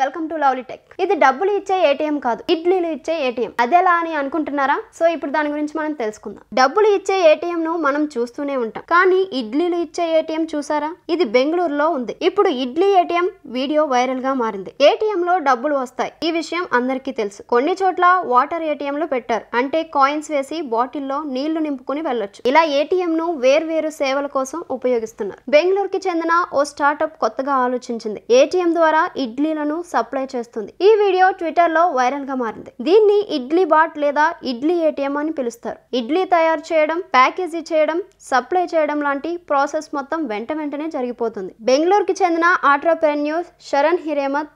welcome to lovely tech ఇది డబ్బులు ఇచ్చే ఏటీఎం కాదు ఇడ్లీలు ఇచ్చే ఏటీఎం అదేలా అని అనుకుంటున్నారా సో ఇప్పుడు దాని గురించి మనం తెలుసుకుందాం డబ్బులు ఇచ్చే ఏటీఎం ను మనం చూస్తూనే ఉంటాం కానీ ఇడ్లీలు ఇచ్చే ఏటీఎం చూసారా ఇది బెంగళూరులో ఉంది ఇప్పుడు ఇడ్లీ ఏటీఎం వీడియో వైరల్ గా మారింది ఏటీఎం లో డబ్బులు వస్తాయి ఈ విషయం అందరికీ తెలుసు కొన్ని చోట్ల వాటర్ ఏటీఎం లు పెట్టారు అంటే కాయిన్స్ వేసి బాటిల్లో నీళ్లు నింపుకుని వెళ్ళొచ్చు ఇలా ఏటీఎం ను వేర్వేరు సేవల కోసం ఉపయోగిస్తున్నారు బెంగళూరుకి చెందిన ఓ స్టార్ట్అప్ కొత్తగా ఆలోచించింది ఏటీఎం ద్వారా ఇడ్లీలను సప్లై చేస్తుంది ఈ వీడియో ట్విట్టర్లో వైరల్గా మారింది దీన్ని ఇడ్లీ బాట్ లేదా ఇడ్లీ ఏటీఎం అని పిలుస్తారు ఇడ్లీ తయారు చేయడం ప్యాకేజీ చేయడం సప్లై చేయడం లాంటి ప్రాసెస్ మొత్తం వెంట వెంటనే జరిగిపోతుంది బెంగళూరుకి చెందిన entrepreneurs Sharan Hiremath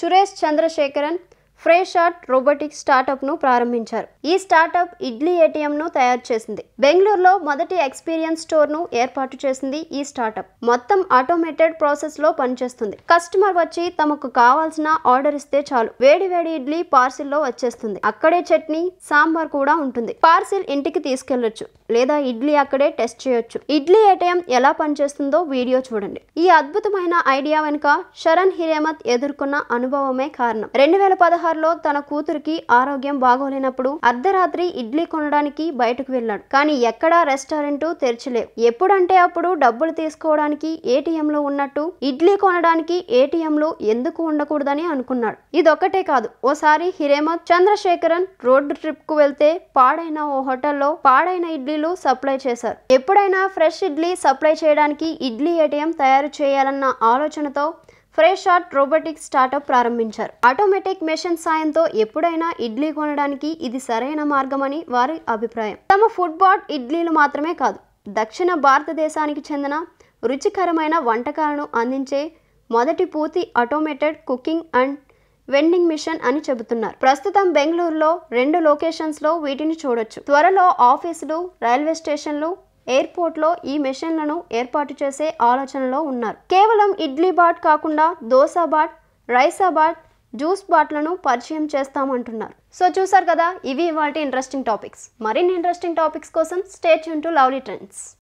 Suresh Chandrasekaran fresh art robotic startup ను ప్రారంభించారు ఈ స్టార్ట్అప్ ఇడ్లీ ఏటీఎం ను తయారు చేసింది బెంగళూరులో మొదటి ఎక్స్పీరియన్స్ స్టోర్ ను ఏర్పాటు చేసింది ఈ స్టార్ట్అప్ మొత్తం ఆటోమేటెడ్ ప్రాసెస్ లో పనిచేస్తుంది కస్టమర్ వచ్చి తమకు కావాల్సిన ఆర్డర్ ఇస్తే చాలు వేడి వేడి ఇడ్లీ పార్సిల్ లో వచ్చేస్తుంది అక్కడే చట్నీ సాంబార్ కూడా ఉంటుంది పార్సిల్ ఇంటికి తీసుకెళ్లొచ్చు లేదా ఇడ్లీ అక్కడే టెస్ట్ చేయొచ్చు ఇడ్లీ ఏటీఎం ఎలా పనిచేస్తుందో వీడియో చూడండి ఈ అద్భుతమైన ఐడియా వెనుక శరణ్ హిరేమత్ ఎదుర్కొన్న అనుభవమే కారణం రెండు వేల పదహారు బజార్లో తన కూతురికి ఆరోగ్యం బాగోలేనప్పుడు అర్ధరాత్రి ఇడ్లీ కొనడానికి బయటకు వెళ్ళాడు కానీ ఎక్కడా రెస్టారెంట్ తెరచలేవు ఎప్పుడంటే అప్పుడు డబ్బులు తీసుకోవడానికి ఏటీఎంలో ఉన్నట్టు ఇడ్లీ కొనడానికి ఏటీఎంలో ఎందుకు ఉండకూడదని అనుకున్నాడు ఇదొక్కటే కాదు ఓసారి హిరేమత్ చంద్రశేఖరన్ రోడ్డు ట్రిప్ కు వెళ్తే పాడైన ఓ హోటల్లో పాడైన ఇడ్లీలు సప్లై చేశారు ఎప్పుడైనా ఫ్రెష్ ఇడ్లీ సప్లై చేయడానికి ఇడ్లీ ఏటీఎం తయారు చేయాలన్న ఆలోచనతో ఫ్రెష్ ఆర్ట్ రోబోటిక్ స్టార్టప్ ప్రారంభించారు ఆటోమేటిక్ మెషిన్ సాయంతో ఎప్పుడైనా ఇడ్లీ కొనడానికి ఇది సరైన మార్గమని వారి అభిప్రాయం తమ ఫుట్బాల్ ఇడ్లీలు మాత్రమే కాదు దక్షిణ భారతదేశానికి చెందిన రుచికరమైన వంటకాలను అందించే మొదటి పూర్తి automated cooking and vending machine అని చెబుతున్నారు ప్రస్తుతం బెంగళూరులో రెండు లొకేషన్స్లో వీటిని చూడొచ్చు త్వరలో ఆఫీసులు రైల్వే స్టేషన్లు ఎయిర్పోర్ట్లో ఈ మెషిన్లను ఏర్పాటు చేసే ఆలోచనలో ఉన్నారు కేవలం ఇడ్లీ బాట్ కాకుండా దోశ బాట్ రైసా బాట్ జ్యూస్ బాట్లను పరిచయం చేస్తామంటున్నారు సో చూసారు కదా ఇవి వాటి ఇంట్రెస్టింగ్ టాపిక్స్ మరిన్ని ఇంట్రెస్టింగ్ టాపిక్స్ కోసం స్టేట్ యూన్ టు లవ్లీ ట్రెండ్స్